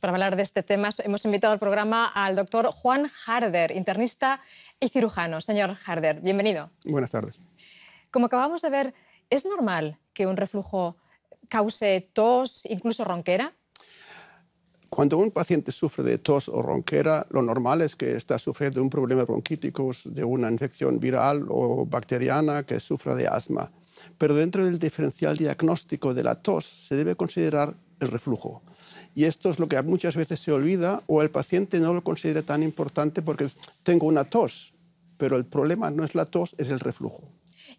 para hablar de este tema hemos invitado al programa al doctor Juan Harder, internista y cirujano. Señor Harder, bienvenido. Buenas tardes. Como acabamos de ver, ¿es normal que un reflujo cause tos, incluso ronquera? Cuando un paciente sufre de tos o ronquera, lo normal es que está sufriendo un problema bronquítico, de una infección viral o bacteriana, que sufra de asma. Pero dentro del diferencial diagnóstico de la tos se debe considerar el reflujo. Y esto es lo que muchas veces se olvida o el paciente no lo considera tan importante porque tengo una tos, pero el problema no es la tos, es el reflujo.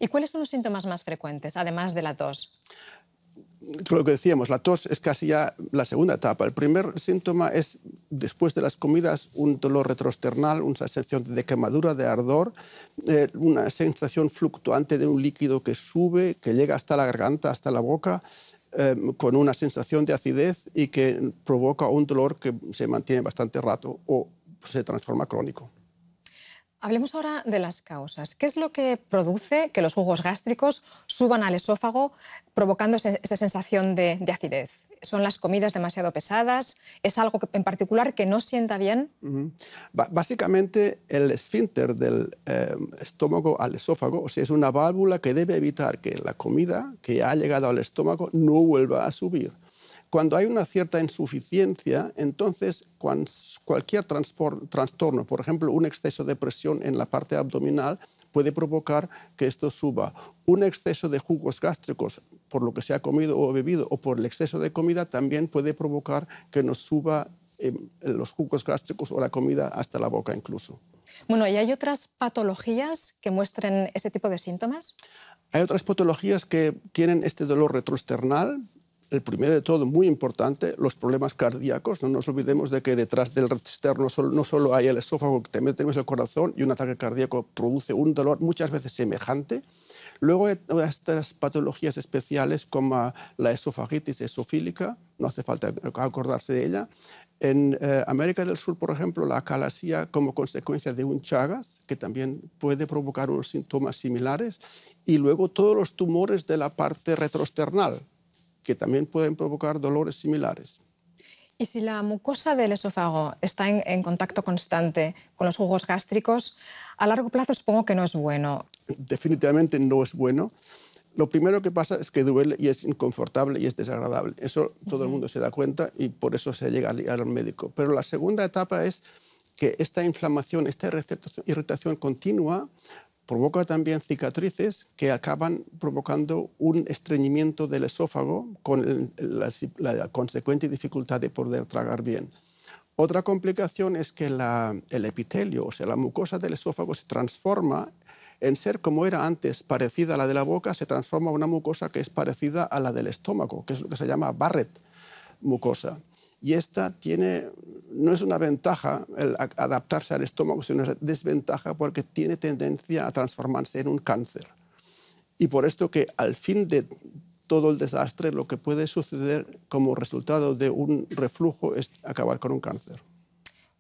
¿Y cuáles son los síntomas más frecuentes, además de la tos? lo que decíamos, la tos es casi ya la segunda etapa. El primer síntoma es, después de las comidas, un dolor retrosternal, una sensación de quemadura, de ardor, eh, una sensación fluctuante de un líquido que sube, que llega hasta la garganta, hasta la boca, Em, con una sensación de acidez y que provoca un dolor que se mantiene bastante rato o se transforma crónico. Hablemos ahora de las causas. ¿Qué es lo que produce que los jugos gástricos suban al esófago provocando esa sensación de acidez? son las comidas demasiado pesadas, es algo en particular que no sienta bien. Básicamente el esfínter del eh, estómago al esófago, o sea, es una válvula que debe evitar que la comida que ha llegado al estómago no vuelva a subir. Cuando hay una cierta insuficiencia, entonces cualquier trastorno, por ejemplo, un exceso de presión en la parte abdominal, puede provocar que esto suba. Un exceso de jugos gástricos por lo que se ha comido o bebido o por el exceso de comida también puede provocar que nos suba em, los jugos gástricos o la comida hasta la boca incluso. Bueno, ¿y hay otras patologías que muestren ese tipo de síntomas? Hay otras patologías que tienen este dolor retroesternal, el primero de todo, muy importante, los problemas cardíacos. No nos olvidemos de que detrás del cisterno no solo, hay el esófago, también tenemos el corazón y un ataque cardíaco produce un dolor muchas veces semejante. Luego estas patologías especiales como la esofagitis esofílica, no hace falta acordarse de ella. En eh, América del Sur, por ejemplo, la calasía como consecuencia de un chagas, que también puede provocar unos síntomas similares. Y luego todos los tumores de la parte retrosternal, que también pueden provocar dolores similares. Y si la mucosa del esófago está en, contacto constante con los jugos gástricos, a largo plazo supongo que no es bueno. Definitivamente no es bueno. Lo primero que pasa es que duele y es inconfortable y es desagradable. Eso todo el mundo se da cuenta y por eso se llega al médico. Pero la segunda etapa es que esta inflamación, esta irritación continua provoca también cicatrices que acaban provocando un estreñimiento del esófago con la, consecuente dificultad de poder tragar bien. Otra complicación es que el epitelio, o sea, la mucosa del esófago se transforma en ser como era antes, parecida a la de la boca, se transforma en una mucosa que es parecida a la del estómago, que es lo que se llama Barrett mucosa. Y esta tiene no es una ventaja adaptarse al estómago, sino una desventaja porque tiene tendencia a transformarse en un cáncer. Y por esto que al fin de todo el desastre, lo que puede suceder como resultado de un reflujo es acabar con un cáncer.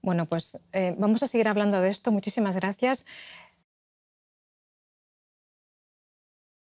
Bueno, pues eh, vamos a seguir hablando de esto. Muchísimas gracias.